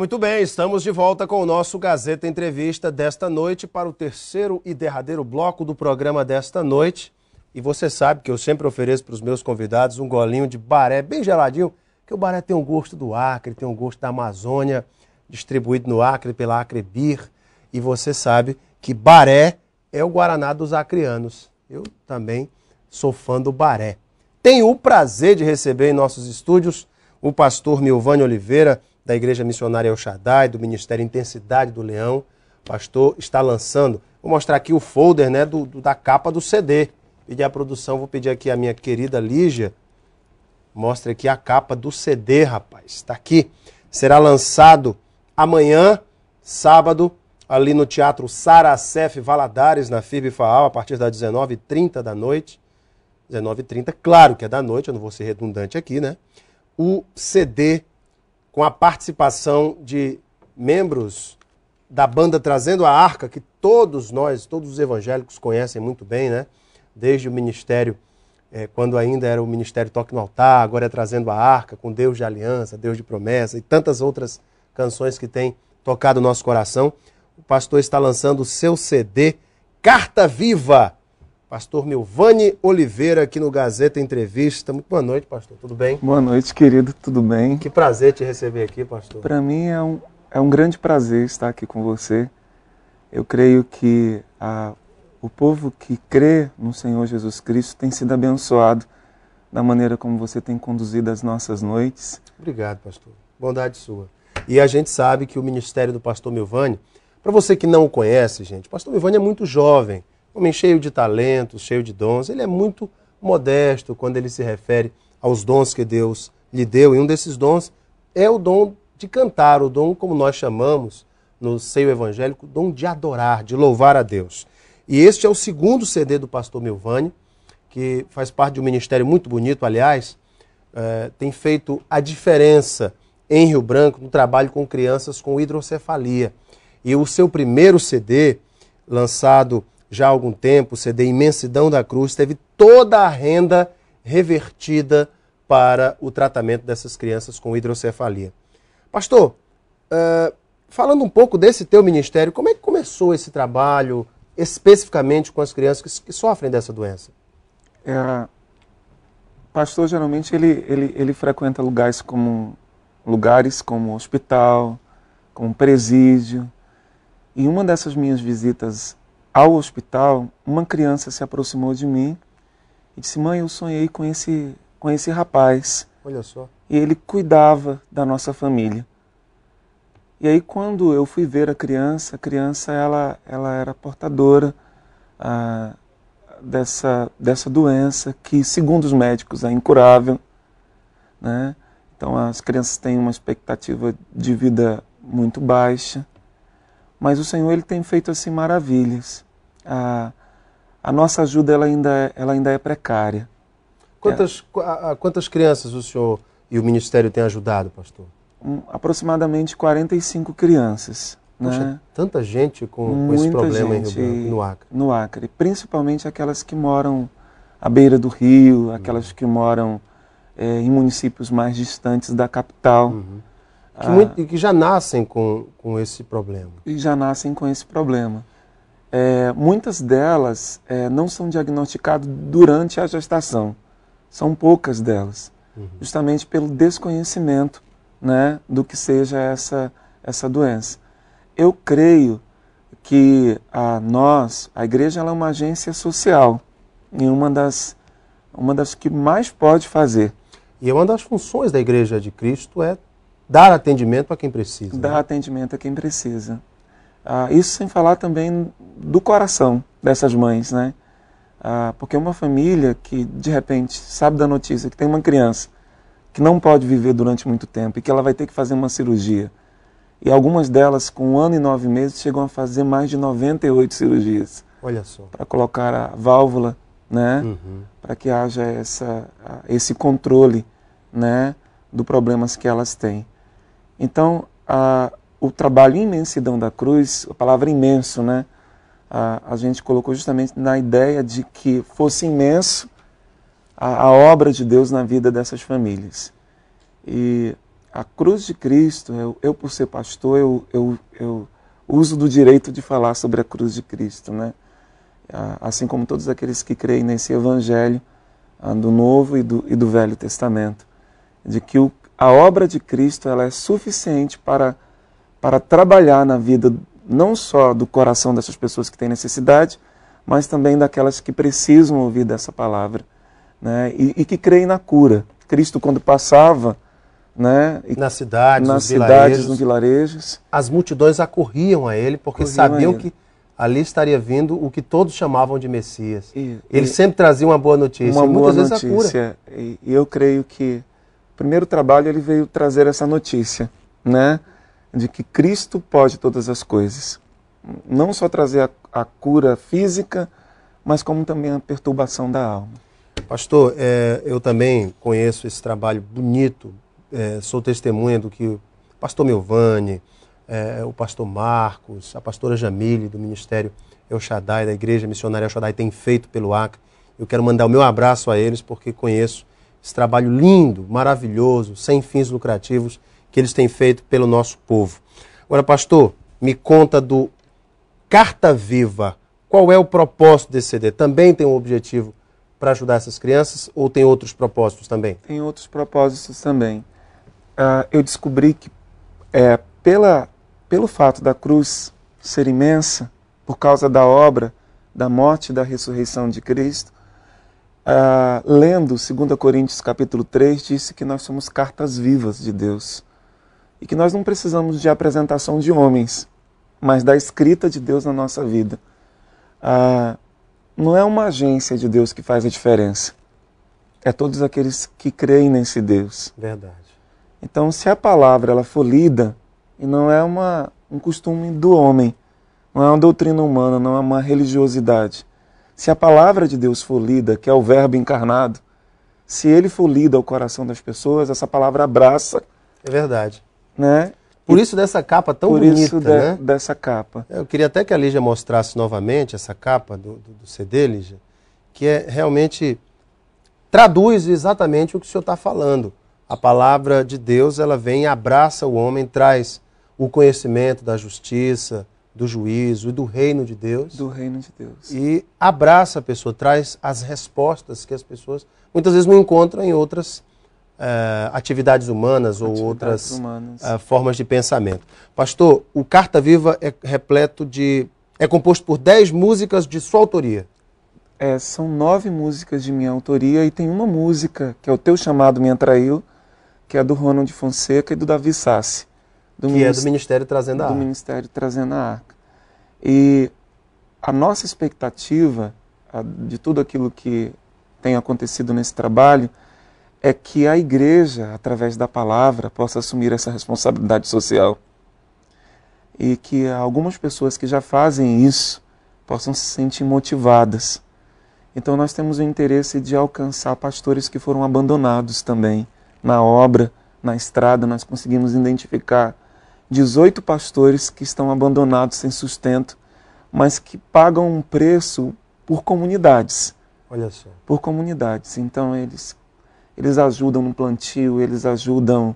Muito bem, estamos de volta com o nosso Gazeta Entrevista desta noite para o terceiro e derradeiro bloco do programa desta noite. E você sabe que eu sempre ofereço para os meus convidados um golinho de baré bem geladinho, que o baré tem um gosto do Acre, tem um gosto da Amazônia, distribuído no Acre pela Acrebir. E você sabe que baré é o Guaraná dos acrianos. Eu também sou fã do baré. Tenho o prazer de receber em nossos estúdios o pastor Milvânio Oliveira, da Igreja Missionária El Shaddai, do Ministério Intensidade do Leão. O pastor está lançando. Vou mostrar aqui o folder né, do, do da capa do CD. Pedir a produção, vou pedir aqui a minha querida Lígia. mostre aqui a capa do CD, rapaz. Está aqui. Será lançado amanhã, sábado, ali no Teatro Saracef Valadares, na FIBFAAL, a partir das 19h30 da noite. 19h30, claro que é da noite, eu não vou ser redundante aqui, né? O CD com a participação de membros da banda Trazendo a Arca, que todos nós, todos os evangélicos conhecem muito bem, né? Desde o ministério, é, quando ainda era o ministério Toque no Altar, agora é Trazendo a Arca, com Deus de Aliança, Deus de Promessa e tantas outras canções que têm tocado o nosso coração. O pastor está lançando o seu CD, Carta Viva, Pastor Milvani Oliveira, aqui no Gazeta Entrevista. Muito boa noite, pastor. Tudo bem? Boa noite, querido. Tudo bem? Que prazer te receber aqui, pastor. Para mim é um, é um grande prazer estar aqui com você. Eu creio que a, o povo que crê no Senhor Jesus Cristo tem sido abençoado da maneira como você tem conduzido as nossas noites. Obrigado, pastor. Bondade sua. E a gente sabe que o ministério do pastor Milvani, para você que não o conhece, gente, o pastor Milvani é muito jovem homem cheio de talentos, cheio de dons. Ele é muito modesto quando ele se refere aos dons que Deus lhe deu. E um desses dons é o dom de cantar, o dom, como nós chamamos no seio evangélico, dom de adorar, de louvar a Deus. E este é o segundo CD do pastor Milvani, que faz parte de um ministério muito bonito, aliás, é, tem feito a diferença em Rio Branco no trabalho com crianças com hidrocefalia. E o seu primeiro CD, lançado já há algum tempo, o CD Imensidão da Cruz teve toda a renda revertida para o tratamento dessas crianças com hidrocefalia. Pastor, uh, falando um pouco desse teu ministério, como é que começou esse trabalho especificamente com as crianças que, que sofrem dessa doença? É, pastor geralmente ele, ele, ele frequenta lugares como lugares como hospital, como presídio. E uma dessas minhas visitas ao hospital, uma criança se aproximou de mim e disse: Mãe, eu sonhei com esse, com esse rapaz. Olha só. E ele cuidava da nossa família. E aí, quando eu fui ver a criança, a criança ela, ela era portadora ah, dessa, dessa doença que, segundo os médicos, é incurável. Né? Então, as crianças têm uma expectativa de vida muito baixa. Mas o Senhor ele tem feito assim maravilhas. A, a nossa ajuda ela ainda, é, ela ainda é precária. Quantas, é. A, a, quantas crianças o senhor e o ministério têm ajudado, pastor? Um, aproximadamente 45 crianças. Né? Poxa, né? tanta gente com, com esse problema gente em Rio no Acre. No Acre, principalmente aquelas que moram à beira do rio, aquelas uhum. que moram é, em municípios mais distantes da capital. Uhum. Que, ah, muito, que já nascem com, com esse problema. E já nascem com esse problema. É, muitas delas é, não são diagnosticadas durante a gestação. São poucas delas, uhum. justamente pelo desconhecimento né, do que seja essa, essa doença. Eu creio que a nós, a igreja ela é uma agência social e uma das, uma das que mais pode fazer. E é uma das funções da igreja de Cristo é Dar atendimento para quem precisa. Dar né? atendimento a quem precisa. Ah, isso sem falar também do coração dessas mães, né? Ah, porque uma família que de repente sabe da notícia que tem uma criança que não pode viver durante muito tempo e que ela vai ter que fazer uma cirurgia. E algumas delas, com um ano e nove meses, chegam a fazer mais de 98 cirurgias. Olha só. Para colocar a válvula, né? Uhum. Para que haja essa, esse controle, né? Do problemas que elas têm. Então, a, o trabalho imensidão da cruz, a palavra imenso, né? A, a gente colocou justamente na ideia de que fosse imenso a, a obra de Deus na vida dessas famílias. E a cruz de Cristo, eu, eu por ser pastor, eu, eu, eu, uso do direito de falar sobre a cruz de Cristo, né? Assim como todos aqueles que creem nesse evangelho ah, do Novo e do, e do Velho Testamento, de que o a obra de Cristo ela é suficiente para, para trabalhar na vida não só do coração dessas pessoas que têm necessidade, mas também daquelas que precisam ouvir dessa palavra né? e, e que creem na cura. Cristo, quando passava, né? E nas cidades, nas nos cidades, nos vilarejos. As multidões acorriam a ele porque sabiam que ali estaria vindo o que todos chamavam de Messias. E, ele e sempre trazia uma boa notícia. Uma boa notícia. E eu creio que primeiro trabalho ele veio trazer essa notícia, né, de que Cristo pode todas as coisas. Não só trazer a, a cura física, mas como também a perturbação da alma. Pastor, é, eu também conheço esse trabalho bonito, é, sou testemunha do que o pastor Melvani, é, o pastor Marcos, a pastora Jamile do Ministério El Shaddai, da Igreja Missionária El Shaddai, tem feito pelo Acre. Eu quero mandar o meu abraço a eles porque conheço esse trabalho lindo, maravilhoso, sem fins lucrativos que eles têm feito pelo nosso povo. Agora, pastor, me conta do Carta Viva. Qual é o propósito desse CD? Também tem um objetivo para ajudar essas crianças ou tem outros propósitos também? Tem outros propósitos também. Uh, eu descobri que é, pela, pelo fato da cruz ser imensa, por causa da obra, da morte e da ressurreição de Cristo, ah, lendo 2 Coríntios capítulo 3, disse que nós somos cartas vivas de Deus e que nós não precisamos de apresentação de homens, mas da escrita de Deus na nossa vida. Ah, não é uma agência de Deus que faz a diferença, é todos aqueles que creem nesse Deus. Verdade. Então, se a palavra ela for lida e não é uma, um costume do homem, não é uma doutrina humana, não é uma religiosidade, se a palavra de Deus for lida, que é o Verbo encarnado, se ele for lida ao coração das pessoas, essa palavra abraça. É verdade. Né? Por isso dessa capa tão Por bonita, isso de, né? dessa capa. Eu queria até que a Lígia mostrasse novamente essa capa do, do, do CD, Lígia, que é realmente traduz exatamente o que o senhor está falando. A palavra de Deus, ela vem, abraça o homem, traz o conhecimento da justiça, do juízo e do reino de Deus. Do reino de Deus. E abraça a pessoa, traz as respostas que as pessoas muitas vezes não encontram em outras Uh, atividades humanas atividades ou outras humanas. Uh, formas de pensamento. Pastor, o Carta Viva é repleto de. é composto por dez músicas de sua autoria. É, são nove músicas de minha autoria e tem uma música, que é O Teu Chamado Me Atraiu, que é do Ronald Fonseca e do Davi Sassi do que é do Ministério Trazendo a Arca. Do Ministério Trazendo a Arca. E a nossa expectativa de tudo aquilo que tem acontecido nesse trabalho é que a igreja, através da palavra, possa assumir essa responsabilidade social. E que algumas pessoas que já fazem isso possam se sentir motivadas. Então, nós temos o interesse de alcançar pastores que foram abandonados também na obra, na estrada. Nós conseguimos identificar 18 pastores que estão abandonados sem sustento, mas que pagam um preço por comunidades. Olha só. Por comunidades. Então eles eles ajudam no plantio, eles ajudam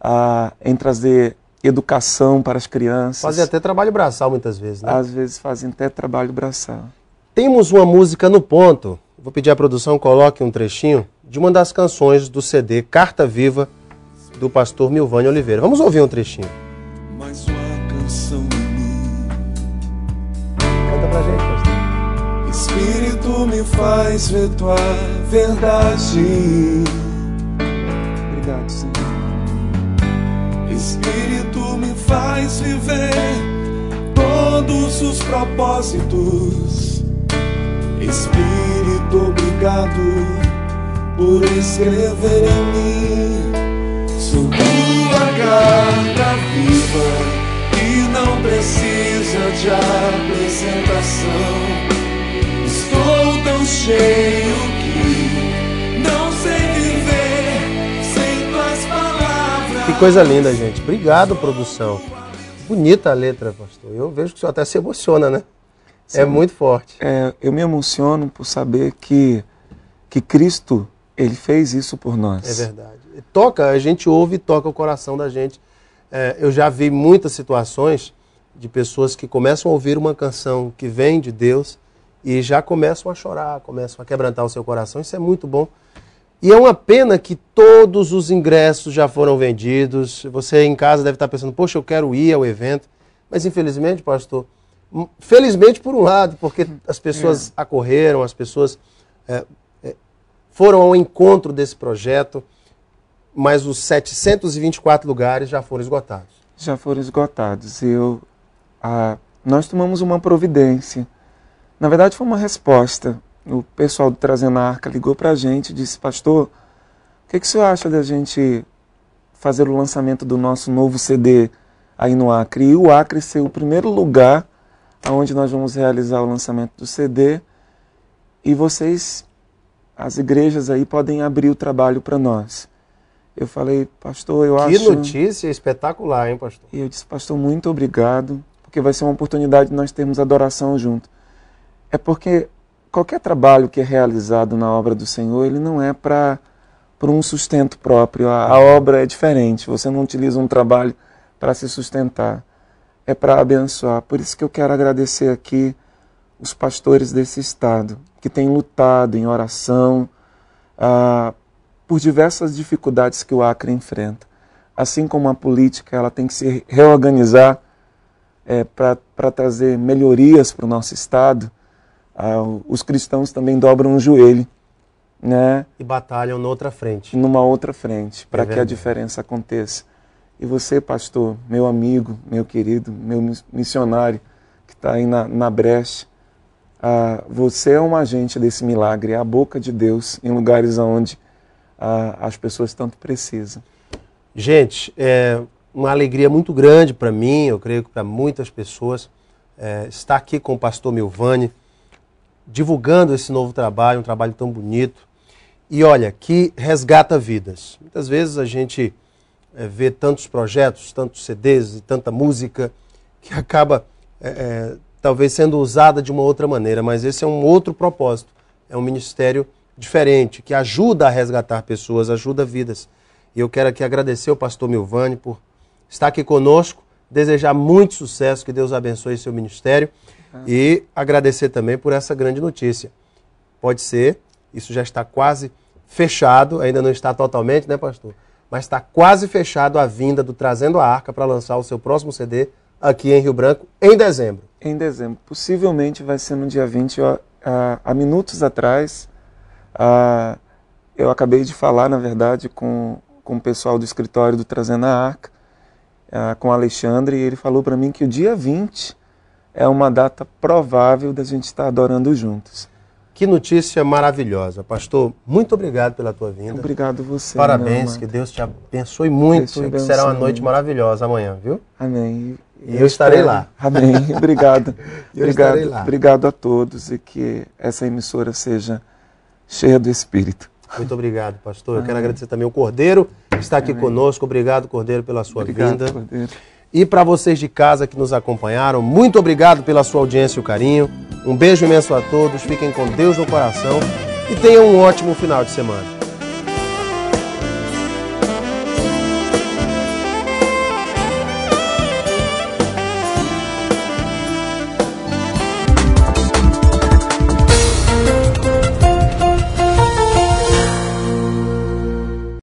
a, em trazer educação para as crianças. Fazem até trabalho braçal muitas vezes, né? Às vezes fazem até trabalho braçal. Temos uma música no ponto. Vou pedir à produção coloque um trechinho de uma das canções do CD Carta Viva do pastor Milvânio Oliveira. Vamos ouvir um trechinho pensam em mim. Canta pra gente, pastor. Espírito me faz ver tua verdade. Obrigado, Senhor. Espírito me faz viver todos os propósitos. Espírito, obrigado por escrever em mim Sou a carta viva precisa de apresentação. Estou tão cheio que não sei viver sem tuas palavras. Que coisa linda, gente. Obrigado, produção. Bonita a letra, pastor. Eu vejo que o senhor até se emociona, né? É Sim. É muito forte. É, eu me emociono por saber que, que Cristo ele fez isso por nós. É verdade. Toca, a gente ouve e toca o coração da gente. É, eu já vi muitas situações de pessoas que começam a ouvir uma canção que vem de Deus e já começam a chorar, começam a quebrantar o seu coração. Isso é muito bom. E é uma pena que todos os ingressos já foram vendidos. Você em casa deve estar pensando, poxa, eu quero ir ao evento. Mas infelizmente, pastor, felizmente por um lado, porque as pessoas é. acorreram, as pessoas é, é, foram ao encontro desse projeto, mas os 724 lugares já foram esgotados. Já foram esgotados. Eu ah, nós tomamos uma providência. Na verdade, foi uma resposta. O pessoal do Trazendo a Arca ligou para a gente e disse: Pastor, o que, que o senhor acha da gente fazer o lançamento do nosso novo CD aí no Acre? E o Acre ser o primeiro lugar onde nós vamos realizar o lançamento do CD. E vocês, as igrejas aí, podem abrir o trabalho para nós. Eu falei, pastor, eu que acho. Que notícia espetacular, hein, pastor? E eu disse, pastor, muito obrigado porque vai ser uma oportunidade de nós termos adoração junto. É porque qualquer trabalho que é realizado na obra do Senhor, ele não é para por um sustento próprio. A, a, obra é diferente. Você não utiliza um trabalho para se sustentar. É para abençoar. Por isso que eu quero agradecer aqui os pastores desse estado que têm lutado em oração ah, por diversas dificuldades que o Acre enfrenta. Assim como a política, ela tem que se reorganizar é, para trazer melhorias para o nosso Estado, ah, os cristãos também dobram o joelho. Né? E batalham noutra frente. Numa outra frente, para é que a diferença aconteça. E você, pastor, meu amigo, meu querido, meu missionário, que está aí na, na brecha, ah, você é um agente desse milagre, é a boca de Deus em lugares onde ah, as pessoas tanto precisam. Gente, é, uma alegria muito grande para mim, eu creio que para muitas pessoas, é, estar aqui com o pastor Milvani, divulgando esse novo trabalho, um trabalho tão bonito. E olha, que resgata vidas. Muitas vezes a gente é, vê tantos projetos, tantos CDs e tanta música que acaba é, é, talvez sendo usada de uma outra maneira, mas esse é um outro propósito. É um ministério diferente, que ajuda a resgatar pessoas, ajuda vidas. E eu quero aqui agradecer o pastor Milvani por está aqui conosco, desejar muito sucesso, que Deus abençoe seu ministério ah. e agradecer também por essa grande notícia. Pode ser, isso já está quase fechado, ainda não está totalmente, né, pastor? Mas está quase fechado a vinda do Trazendo a Arca para lançar o seu próximo CD aqui em Rio Branco em dezembro. Em dezembro. Possivelmente vai ser no dia 20. Ó, há, minutos atrás, eu acabei de falar, na verdade, com, com o pessoal do escritório do Trazendo a Arca ah, com o Alexandre e ele falou para mim que o dia 20 é uma data provável da gente estar adorando juntos. Que notícia maravilhosa. Pastor, muito obrigado pela tua vinda. Obrigado você. Parabéns, que Deus te abençoe muito te abençoe. e que será uma noite maravilhosa amanhã, viu? Amém. eu, eu estarei lá. Amém. Obrigado. eu obrigado. Estarei lá. Obrigado a todos e que essa emissora seja cheia do Espírito. Muito obrigado, pastor. Eu quero ah. agradecer também o Cordeiro que está aqui Amém. conosco. Obrigado, Cordeiro, pela sua obrigado, vinda. Cordeiro. E para vocês de casa que nos acompanharam, muito obrigado pela sua audiência e o carinho. Um beijo imenso a todos, fiquem com Deus no coração e tenham um ótimo final de semana.